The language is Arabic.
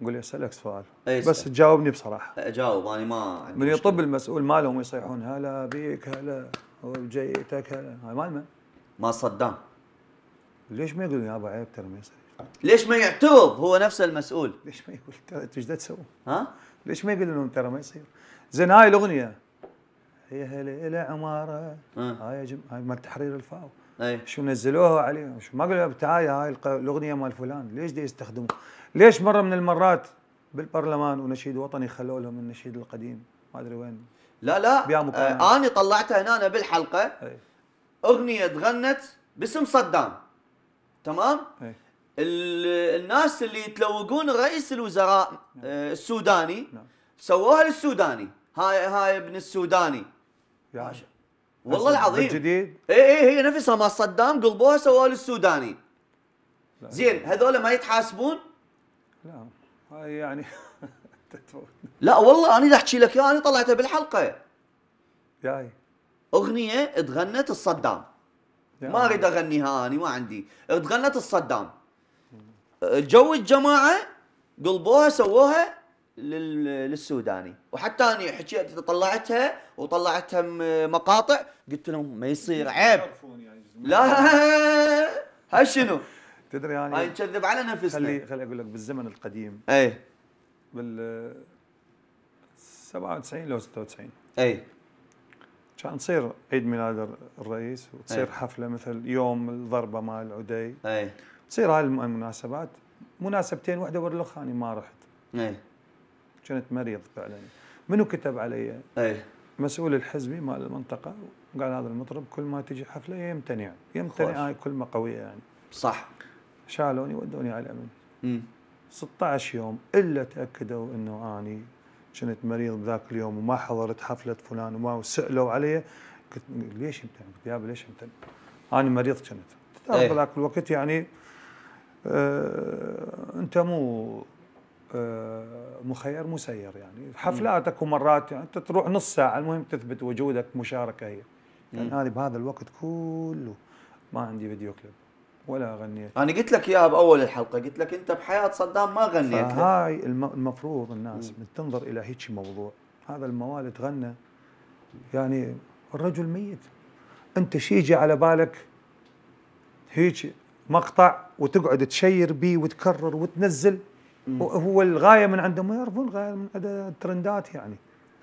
نقول لي اسالك سؤال بس تجاوبني بصراحه اجاوب انا ما عندي من يطب المسؤول مالهم يصيحون هلا بيك هلا وجيتك هلا هاي من؟ ما صدام ليش ما يقولون ابو عيب ترى ما يصير ليش ما يعترض هو نفسه المسؤول ليش ما يقول ترى انت ايش تسوي؟ ها؟ ليش ما يقول لهم ترى ما يصير؟ زين هاي الاغنيه هي الى عمارة آه. هاي جم... هاي مال تحرير الفاو أي. شو نزلوها عليهم شو ما قالوا تعال هاي الاغنيه مال فلان ليش دي يستخدموا ليش مره من المرات بالبرلمان ونشيد وطني خلوا لهم النشيد القديم ما ادري وين لا لا آه انا طلعتها هنا أنا بالحلقه أي. اغنيه تغنت باسم صدام تمام الناس اللي يتلوقون رئيس الوزراء آه، نعم. السوداني نعم. سووها للسوداني هاي هاي ابن السوداني يعني. والله العظيم جديد اي اي هي نفسها ما صدام قلبوها سووها للسوداني زين هذول ما يتحاسبون؟ لا هاي يعني لا والله انا احكي لك اياها انا طلعتها بالحلقه جاي اغنيه اتغنت الصدام ما اريد اغنيها انا ما عندي اتغنت الصدام جو الجماعه قلبوها سووها للسوداني وحتى انا حكيت طلعتها وطلعتها مقاطع قلت لهم ما يصير عيب يعني لا ها شنو؟ تدري يعني هاي نكذب على نفسنا خلي خلي اقول لك بالزمن القديم اي بال 97 لو 96 اي كان تصير عيد ميلاد الرئيس وتصير أي. حفله مثل يوم الضربه مال العدي اي تصير هاي المناسبات مناسبتين واحده ورا الاخرى ما رحت اي كنت مريض فعلا منو كتب علي؟ اي مسؤول الحزبي مال المنطقه قال هذا المطرب كل ما تجي حفله يمتنع يمتنع هاي كلمه قويه يعني صح شالوني ودوني على الامن 16 يوم الا تاكدوا انه اني كنت مريض ذاك اليوم وما حضرت حفله فلان وما سالوا علي قلت ليش يمتنع؟ قلت يابا ليش يمتنع؟ انا مريض كنت تعرف إيه. ذاك الوقت يعني آه انت مو آه، مخير مسير يعني حفلاتك ومرات يعني انت تروح نص ساعه المهم تثبت وجودك مشاركه هي يعني هذه بهذا الوقت كله ما عندي فيديو كليب ولا غنيت انا قلت لك اياها باول الحلقه قلت لك انت بحياه صدام ما غنيت هاي المفروض الناس من تنظر الى هيك موضوع هذا الموال تغنى يعني الرجل ميت انت شي يجي على بالك هيك مقطع وتقعد تشير بيه وتكرر وتنزل هو الغايه من عندهم يعرفون غايه من عند الترندات يعني